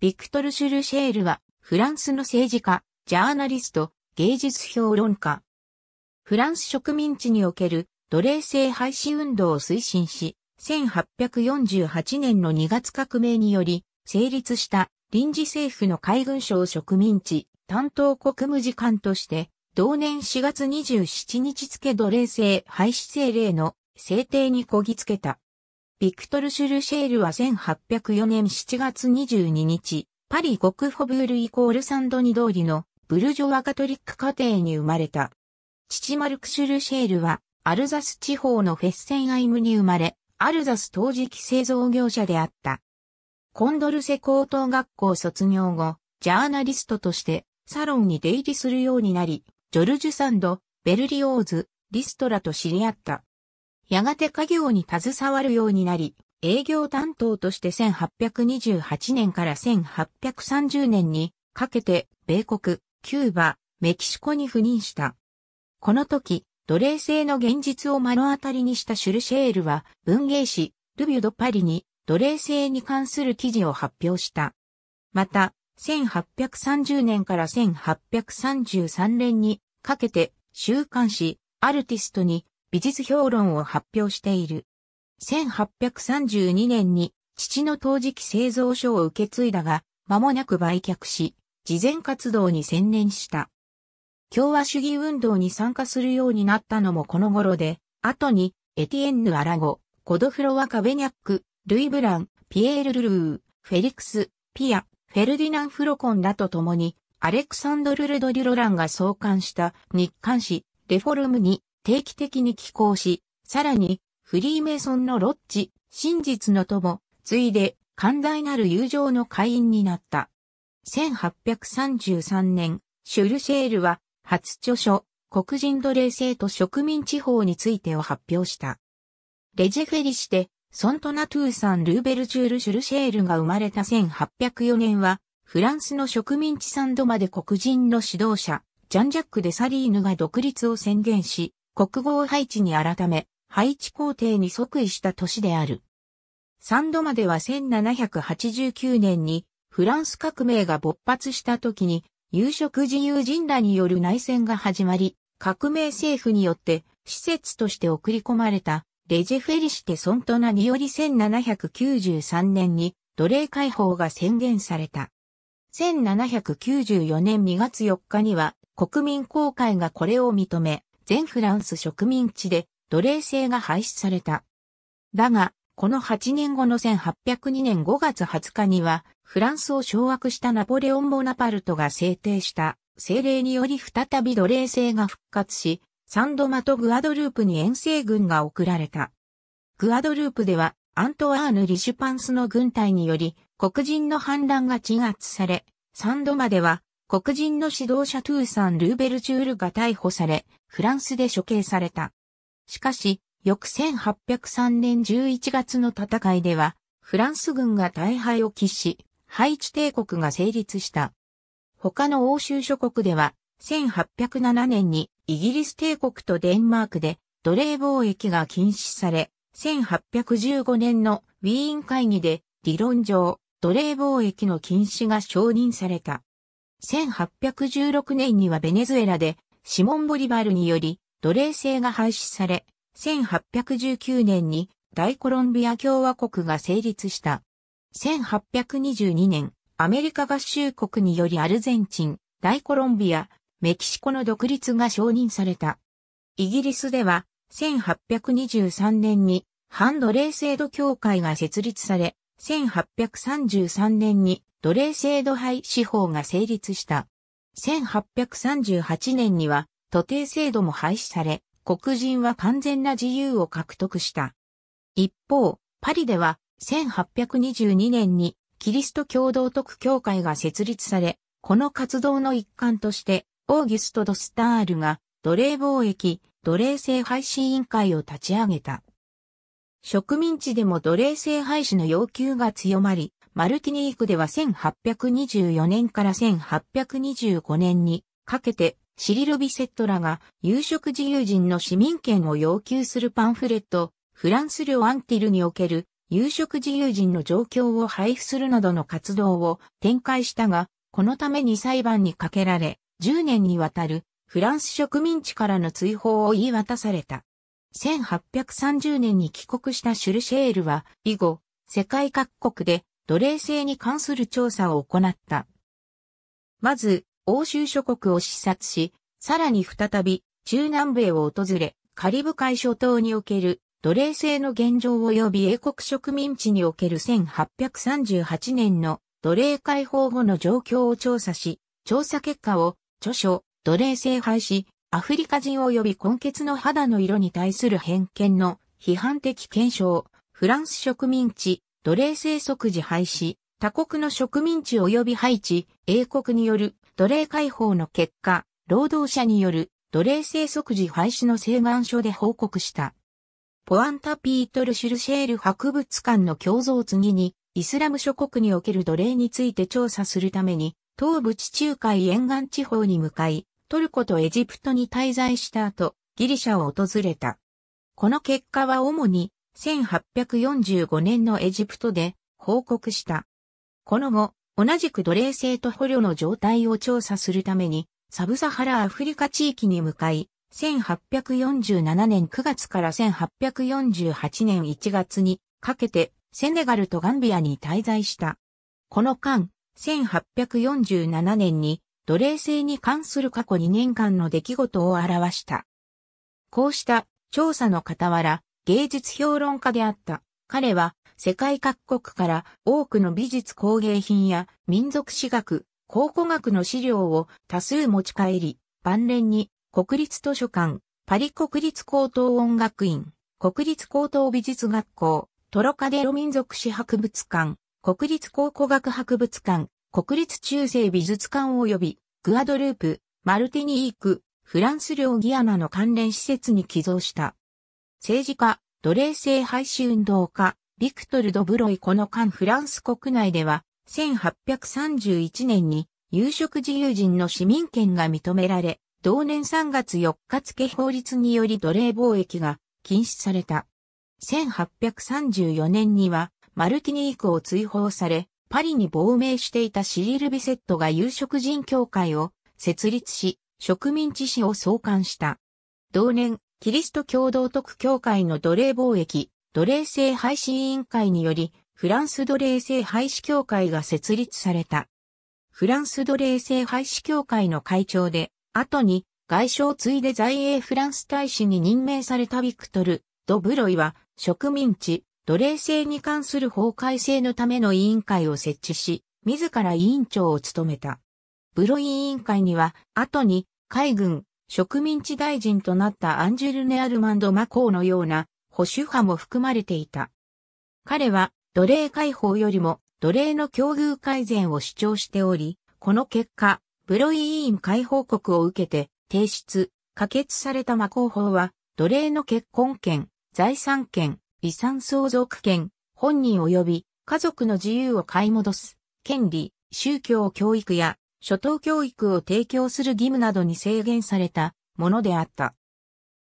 ビクトル・シュルシェールは、フランスの政治家、ジャーナリスト、芸術評論家。フランス植民地における奴隷制廃止運動を推進し、1848年の2月革命により、成立した臨時政府の海軍省植民地担当国務次官として、同年4月27日付奴隷制廃止政令の制定にこぎつけた。ビクトル・シュルシェールは1804年7月22日、パリ国フォブールイコールサンドニ通りのブルジョワカトリック家庭に生まれた。父マルク・シュルシェールは、アルザス地方のフェッセンアイムに生まれ、アルザス陶磁器製造業者であった。コンドルセ高等学校卒業後、ジャーナリストとしてサロンに出入りするようになり、ジョルジュサンド、ベルリオーズ、リストラと知り合った。やがて家業に携わるようになり、営業担当として1828年から1830年にかけて米国、キューバ、メキシコに赴任した。この時、奴隷制の現実を目の当たりにしたシュルシェールは文芸誌ルビュドパリに奴隷制に関する記事を発表した。また、1830年から1833年にかけて週刊誌アルティストに美術評論を発表している。1832年に父の陶磁器製造所を受け継いだが、間もなく売却し、慈善活動に専念した。共和主義運動に参加するようになったのもこの頃で、後に、エティエンヌ・アラゴ、コドフロワ・カベニャック、ルイ・ブラン、ピエール・ルルー、フェリクス、ピア、フェルディナン・フロコンらと共に、アレクサンドル・ルドリュ・ロランが創刊した日刊誌、レフォルムに定期的に寄稿し、さらに、フリーメイソンのロッジ、真実の友、ついで、寛大なる友情の会員になった。1833年、シュルシェールは、初著書、黒人奴隷制と植民地方についてを発表した。レジェフェリして、ソントナトゥーサン・ルーベルチュール・シュルシェールが生まれた1804年は、フランスの植民地サンドまで黒人の指導者、ジャン・ジャック・デサリーヌが独立を宣言し、国を配置に改め、配置皇帝に即位した年である。三度までは1789年にフランス革命が勃発した時に、有色自由人らによる内戦が始まり、革命政府によって施設として送り込まれたレジェフェリシテ・ソントナにより1793年に奴隷解放が宣言された。1794年2月4日には国民公会がこれを認め、全フランス植民地で奴隷制が廃止された。だが、この8年後の1802年5月20日には、フランスを掌握したナポレオン・ボナパルトが制定した政令により再び奴隷制が復活し、サンドマとグアドループに遠征軍が送られた。グアドループでは、アントワーヌ・リシュパンスの軍隊により、黒人の反乱が鎮圧され、サンドマでは、黒人の指導者トゥーサン・ルーベルチュールが逮捕され、フランスで処刑された。しかし、翌1803年11月の戦いでは、フランス軍が大敗を喫し、ハイチ帝国が成立した。他の欧州諸国では、1807年にイギリス帝国とデンマークで奴隷貿易が禁止され、1815年のウィーン会議で理論上奴隷貿易の禁止が承認された。1816年にはベネズエラでシモン・ボリバルにより奴隷制が廃止され、1819年に大コロンビア共和国が成立した。1822年、アメリカ合衆国によりアルゼンチン、大コロンビア、メキシコの独立が承認された。イギリスでは、1823年に反奴隷制度協会が設立され、1833年に奴隷制度廃止法が成立した。1838年には、徒弟制度も廃止され、黒人は完全な自由を獲得した。一方、パリでは、1822年に、キリスト教道徳教会が設立され、この活動の一環として、オーギュスト・ドスタールが、奴隷貿易、奴隷制廃止委員会を立ち上げた。植民地でも奴隷制廃止の要求が強まり、マルティニークでは1824年から1825年にかけてシリル・ビセットらが有色自由人の市民権を要求するパンフレット、フランス領アンティルにおける有色自由人の状況を配布するなどの活動を展開したが、このために裁判にかけられ、10年にわたるフランス植民地からの追放を言い渡された。1830年に帰国したシュルシェールは、以後、世界各国で奴隷制に関する調査を行った。まず、欧州諸国を視察し、さらに再び中南米を訪れ、カリブ海諸島における奴隷制の現状及び英国植民地における1838年の奴隷解放後の状況を調査し、調査結果を著書、奴隷制廃止、アフリカ人及び根血の肌の色に対する偏見の批判的検証、フランス植民地、奴隷生息時廃止、他国の植民地及び配置、英国による奴隷解放の結果、労働者による奴隷生息時廃止の請願書で報告した。ポアンタ・ピートル・シュルシェール博物館の胸像次に、イスラム諸国における奴隷について調査するために、東部地中海沿岸地方に向かい、トルコとエジプトに滞在した後、ギリシャを訪れた。この結果は主に1845年のエジプトで報告した。この後、同じく奴隷制と捕虜の状態を調査するために、サブサハラアフリカ地域に向かい、1847年9月から1848年1月にかけてセネガルとガンビアに滞在した。この間、1847年に奴隷制に関する過去2年間の出来事を表した。こうした調査の傍ら、芸術評論家であった。彼は世界各国から多くの美術工芸品や民族史学、考古学の資料を多数持ち帰り、晩年に国立図書館、パリ国立高等音楽院、国立高等美術学校、トロカデロ民族史博物館、国立考古学博物館、国立中世美術館及びグアドループ、マルティニーク、フランス領ギアナの関連施設に寄贈した。政治家、奴隷制廃止運動家、ビクトル・ドブロイこの間フランス国内では、1831年に有色自由人の市民権が認められ、同年3月4日付法律により奴隷貿易が禁止された。1834年にはマルティニークを追放され、パリに亡命していたシリル・ビセットが有色人協会を設立し、植民地史を創刊した。同年、キリスト教道徳協会の奴隷貿易、奴隷制廃止委員会により、フランス奴隷制廃止協会が設立された。フランス奴隷制廃止協会の会長で、後に外相継いで在英フランス大使に任命されたビクトル・ドブロイは植民地、奴隷制に関する法改正のための委員会を設置し、自ら委員長を務めた。ブロイ委員会には、後に海軍、植民地大臣となったアンジェルネ・アルマンド・マコーのような保守派も含まれていた。彼は奴隷解放よりも奴隷の境遇改善を主張しており、この結果、ブロイ委員解放国を受けて提出、可決された魔ー法は、奴隷の結婚権、財産権、遺産相続権、本人及び家族の自由を買い戻す、権利、宗教教育や初等教育を提供する義務などに制限されたものであった。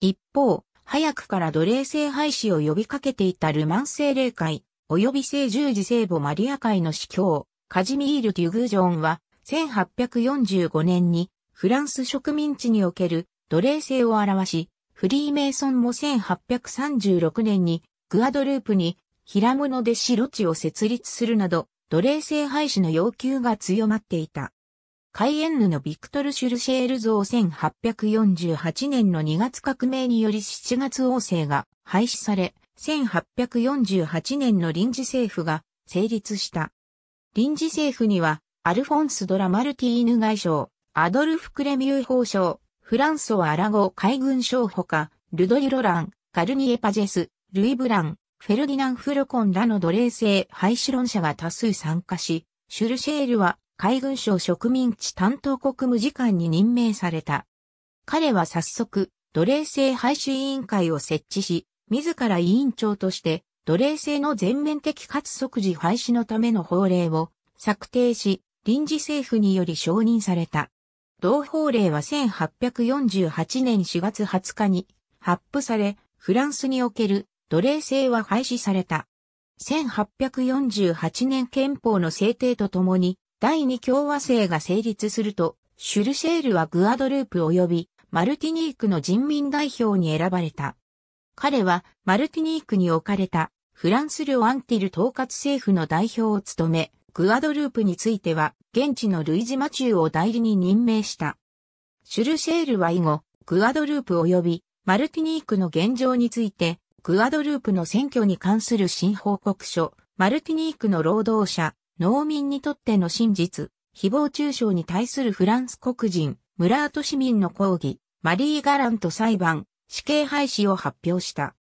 一方、早くから奴隷制廃止を呼びかけていたルマン聖霊会、及び聖十字聖母マリア会の司教、カジミール・デュグジョンは、1845年にフランス植民地における奴隷制を表し、フリーメイソンも1836年にグアドループに平物で白地を設立するなど、奴隷制廃止の要求が強まっていた。カイエンヌのビクトル・シュルシェール像1848年の2月革命により7月王政が廃止され、1848年の臨時政府が成立した。臨時政府には、アルフォンス・ドラ・マルティーヌ外相、アドルフ・クレミュー法相、フランソワ・アラゴ海軍省ほか、ルドリ・ロラン、カルニエ・パジェス、ルイ・ブラン、フェルディナン・フロコンらの奴隷制廃止論者が多数参加し、シュルシェールは海軍省植民地担当国務次官に任命された。彼は早速、奴隷制廃止委員会を設置し、自ら委員長として、奴隷制の全面的かつ即時廃止のための法令を策定し、臨時政府により承認された。同法令は1848年4月20日に発布され、フランスにおける奴隷制は廃止された。1848年憲法の制定とともに、第二共和制が成立すると、シュルシェールはグアドループ及びマルティニークの人民代表に選ばれた。彼はマルティニークに置かれたフランス領アンティル統括政府の代表を務め、グアドループについては現地のルイジ・マチューを代理に任命した。シュルシェールは以後、グアドループ及びマルティニークの現状について、グアドループの選挙に関する新報告書、マルティニークの労働者、農民にとっての真実、誹謗中傷に対するフランス黒人、ムラート市民の抗議、マリー・ガラント裁判、死刑廃止を発表した。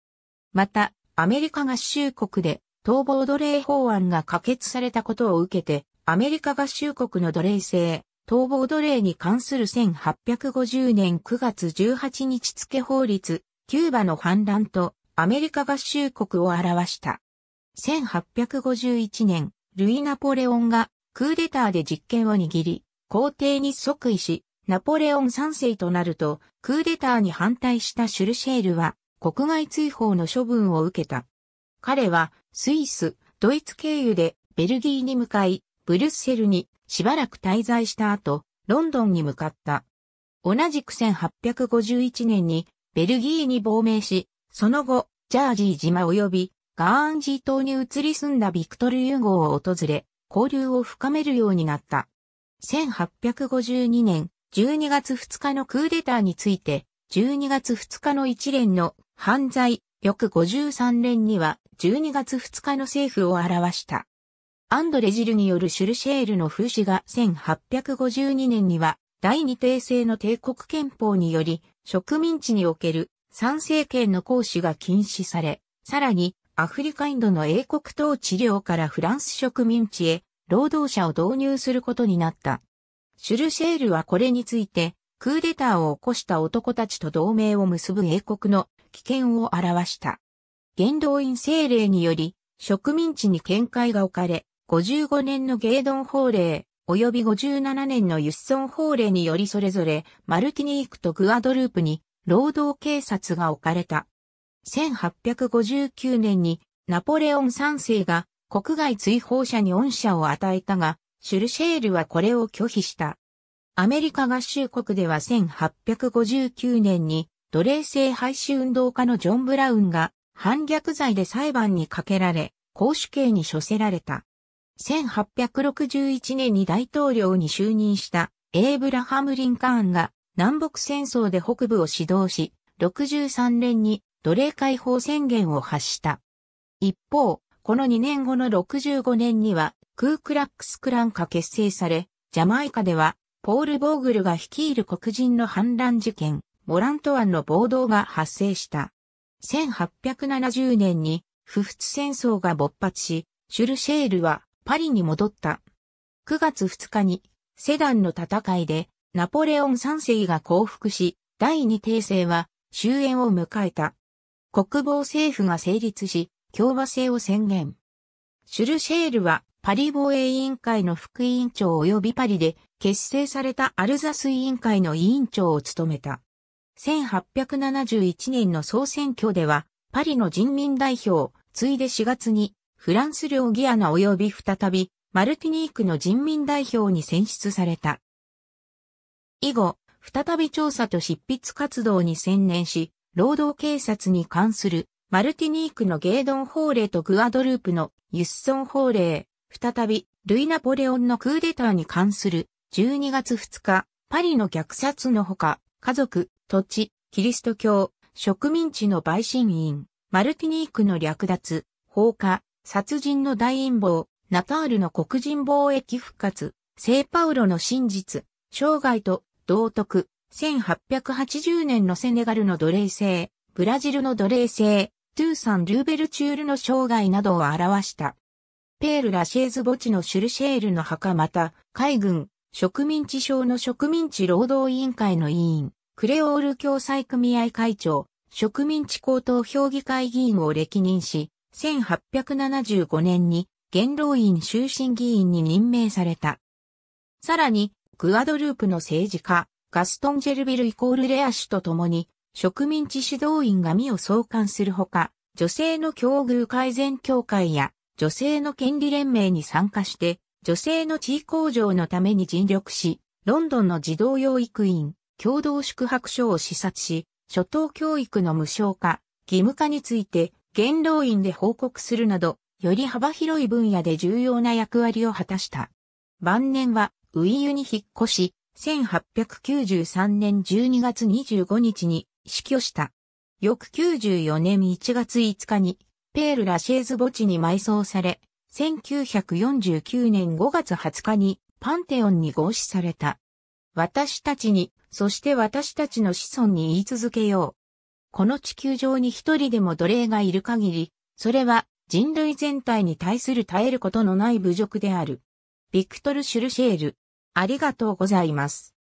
また、アメリカ合衆国で逃亡奴隷法案が可決されたことを受けて、アメリカ合衆国の奴隷制、逃亡奴隷に関する1850年9月18日付法律、キューバの反乱とアメリカ合衆国を表した。1851年、ルイ・ナポレオンがクーデターで実権を握り、皇帝に即位し、ナポレオン3世となると、クーデターに反対したシュルシェールは、国外追放の処分を受けた。彼は、スイス、ドイツ経由で、ベルギーに向かい、ブルッセルにしばらく滞在した後、ロンドンに向かった。同じく1851年に、ベルギーに亡命し、その後、ジャージー島及びガーンジー島に移り住んだビクトル・ユーゴを訪れ、交流を深めるようになった。1852年12月2日のクーデターについて、12月2日の一連の犯罪、翌53連には12月2日の政府を表した。アンドレジルによるシュルシェールの風刺が1852年には第二帝政の帝国憲法により植民地における参政権の行使が禁止され、さらにアフリカインドの英国統治領からフランス植民地へ労働者を導入することになった。シュルシェールはこれについて、クーデターを起こした男たちと同盟を結ぶ英国の危険を表した。元動員政令により、植民地に見解が置かれ、55年のゲドン法令、及び57年の輸送法令によりそれぞれ、マルティニークとグアドループに、労働警察が置かれた。1859年にナポレオン3世が国外追放者に恩赦を与えたが、シュルシェールはこれを拒否した。アメリカ合衆国では1859年に奴隷制廃止運動家のジョン・ブラウンが反逆罪で裁判にかけられ、公主刑に処せられた。1861年に大統領に就任したエイブラハム・リンカーンが南北戦争で北部を指導し、63年に奴隷解放宣言を発した。一方、この2年後の65年には、クークラックスクランカ結成され、ジャマイカでは、ポール・ボーグルが率いる黒人の反乱事件、モラント湾の暴動が発生した。1870年に、不仏戦争が勃発し、シュルシェールはパリに戻った。9月2日に、セダンの戦いで、ナポレオン3世が降伏し、第二帝政は終焉を迎えた。国防政府が成立し、共和制を宣言。シュルシェールはパリ防衛委員会の副委員長及びパリで結成されたアルザス委員会の委員長を務めた。1871年の総選挙では、パリの人民代表、ついで4月に、フランス領ギアナ及び再び、マルティニークの人民代表に選出された。以後、再び調査と執筆活動に専念し、労働警察に関するマルティニークのゲードン法令とグアドループのユッソン法令、再びルイ・ナポレオンのクーデターに関する12月2日、パリの虐殺のほか、家族、土地、キリスト教、植民地の陪審員、マルティニークの略奪、放火、殺人の大陰謀、ナタールの黒人貿易復活、セパウロの真実、生涯と道徳、1880年のセネガルの奴隷制、ブラジルの奴隷制、トゥーサン・ルーベルチュールの生涯などを表した。ペール・ラシェーズ墓地のシュルシェールの墓また、海軍、植民地省の植民地労働委員会の委員、クレオール共済組合会長、植民地高等評議会議員を歴任し、1875年に元老院終身議員に任命された。さらに、グアドループの政治家、ガストン・ジェルビルイコールレア氏と共に、植民地指導員が身を創刊するほか、女性の境遇改善協会や女性の権利連盟に参加して、女性の地位向上のために尽力し、ロンドンの児童養育院、共同宿泊所を視察し、初等教育の無償化、義務化について、元老院で報告するなど、より幅広い分野で重要な役割を果たした。晩年は、ウィーユに引っ越し、1893年12月25日に死去した。翌94年1月5日に、ペール・ラシェーズ墓地に埋葬され、1949年5月20日にパンテオンに合祀された。私たちに、そして私たちの子孫に言い続けよう。この地球上に一人でも奴隷がいる限り、それは人類全体に対する耐えることのない侮辱である。ビクトル・シュルシェール。ありがとうございます。